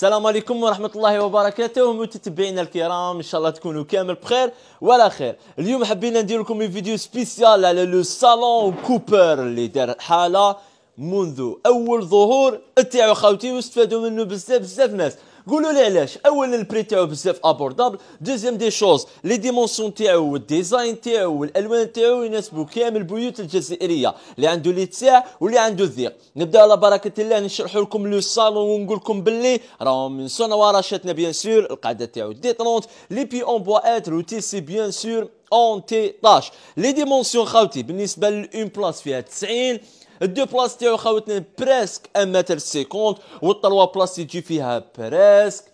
السلام عليكم ورحمة الله وبركاته متتبعينا الكرام ان شاء الله تكونوا كامل بخير وعلى خير اليوم حبينا ندير لكم فيديو سبيسيال على لو صالون كوبر اللي دار حالة منذ اول ظهور تاعو خاوتي واستفادوا منه بزاف بزاف ناس قولوا لي علاش اولا البري تاعو بزاف ابوردابل دوزيام دي شوز لي ديمونسيون تاعو والديزاين تاعو والالوان تاعو يناسبوا كامل البيوت الجزائريه اللي عنده لي تاع واللي عنده الذيق نبدا على بركه الله نشرح لكم لو صالون ونقول لكم باللي راهو من سنه وراشتنا بيان سور القاعده تاعو دي 30 لي بي اون اتر و تي سي بيان سور اون تي طاش لي ديمونسيون خاوتي بالنسبه لون بلاص فيها 90 الدو بلاص تاعو خاوتنا بريسك 1 متر 50 والطلوا بلاص تجي فيها بريسك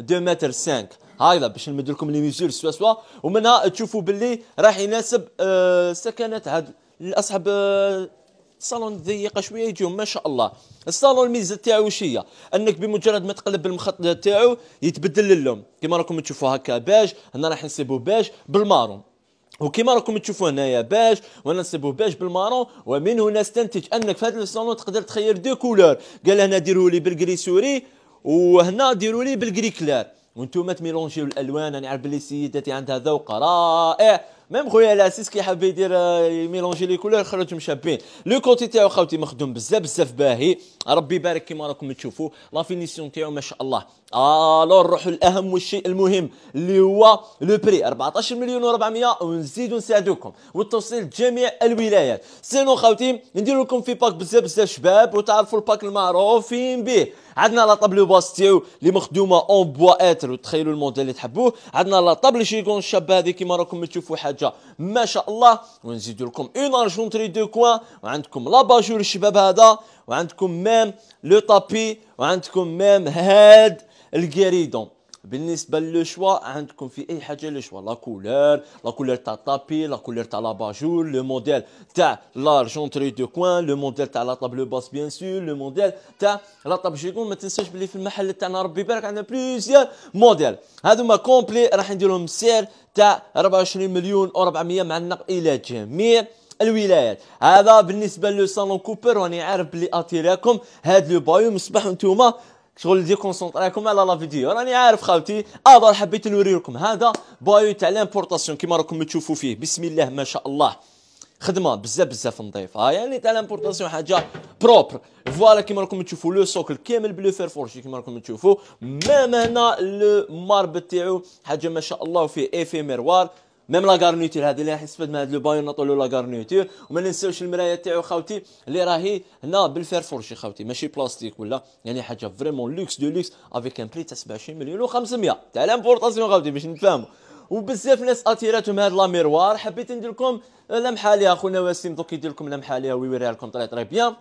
2 متر 5 هكذا باش نمد لكم لي ميزور سوا سوا ومنها تشوفوا باللي راح يناسب آه، سكنات هاد الاصحاب الصالون آه، ضيقه شويه يجيهم ما شاء الله الصالون الميزه تاعو واش هي انك بمجرد ما تقلب المخط تاعو يتبدل اللون كيما راكم تشوفوا هكا باج هنا راح نسيبو باج بالمارون وكما راكم تشوفوا هنايا باج نصيبو باج بالمارون ومن هنا استنتج انك في هذا الصالون تقدر تخير دو كولور قال هنا ديروا لي بالكري سوري وهنا ديروا لي بالكري كلار وانتم تميلونجيو الالوان انا يعني عارف بلي السيدات عندها ذوق رائع ميم خويا العسيس كي حاب يدير ميلونجي لي كولور خرج مشابين لو كوتي تاعو خاوتي مخدوم بزاف بزاف باهي ربي يبارك كيما راكم تشوفوا لا فينيسيون تاعو ما شاء الله الو نروحوا الاهم والشيء المهم اللي هو لو بري 14 مليون و400 ونزيدوا نساعدوكم والتوصيل جميع الولايات سينو خاوتي ندير لكم في باك بزاف بزاف شباب وتعرفوا الباك المعروفين به عندنا لا طابلو باس تاعو اللي مخدومه اون بوا اتر وتخيلوا الموديل اللي تحبوه عندنا لا طابلو شيكون شاب هذه كيما راكم تشوفوا حاجه حاجه ما شاء الله ونزيد لكم اون ارجونتري دو كوان وعندكم لاباجور الشباب هذا وعندكم ميم لو طابي وعندكم ميم هاد الكاريدون بالنسبه للشوا عندكم في اي حاجه للشوا لا كولور لا كولور تاع الطابي لا كولور تاع لاباجور لو موديل تاع لارجونتري دو كوان لو موديل تاع لا طابلو باس بيان سور لو موديل تاع لا طاب جيكون ما تنساش بلي في المحل تاعنا ربي يبارك عندنا بليزيور موديل هذوما كومبلي راح نديرهم السعر تاع 24 مليون و400 مع النقل الى جميع الولايات هذا بالنسبه لو سالون كوبر راني عارف بلي اتيراكم هاد لو بايو مصباح نتوما شغل دي كونسونطريكم على لا فيديو راني عارف خاوتي ادور آه، حبيت نوري لكم هذا بايو تاع لامبورطاسيون كيما راكم تشوفوا فيه بسم الله ما شاء الله خدمه بزاف بزاف نظيفه ها آه، يعني تاع لامبورطاسيون حاجه بروبر فوالا كيما راكم تشوفوا لو سوكل كامل بلو فير فورشي كيما راكم تشوفوا ما هنا لو مارب تاعو حاجه ما شاء الله وفيه في ميروار ميم لا غارنيتور هذه اللي راح يستفاد من هذا لو بايون نطلو لا غارنيتور وما ننساوش المرايه تاعو خاوتي اللي راهي هنا شي خاوتي ماشي بلاستيك ولا يعني حاجه فريمون لوكس دو لوكس افيك ان بري تاع 27 مليون و500 تاع لامبورطاسيون خاوتي باش نتفاهموا وبزاف ناس اثيراتهم هاد لا ميروار حبيت ندير لكم لمحه ليها خونا وسيم دوك يدير لكم لمحه ليها ويوريها لكم طري طري بيان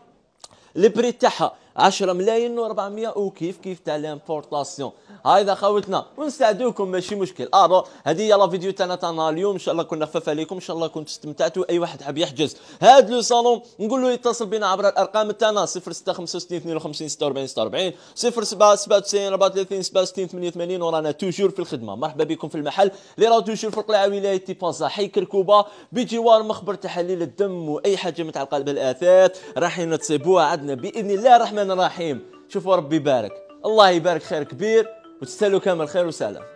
لي بري تاعها 10 ملايين و400 وكيف كيف تاع لامبورطاسيون ذا خاوتنا ونساعدوكم ماشي مشكل الو آه، هذه هي لا فيديو تاعنا تاعنا اليوم ان شاء الله كنا خفف عليكم ان شاء الله كنتوا استمتعتوا اي واحد حاب يحجز هذا لو صالون نقول له يتصل بنا عبر الارقام تاعنا 0665 52 46 46 07 97 34 67 88 ورانا توجور في الخدمه مرحبا بكم في المحل اللي راه توجور في القلعه ولايه تيبانزا حي كركوبا بجوار مخبر تحاليل الدم واي حاجه متعلقه بالاثاث راح نتصيبوها عندنا باذن الله الرحمن الرحمن الرحيم شوفوا ربي يبارك الله يبارك خير كبير وتستاهلوا كامل خير وسلام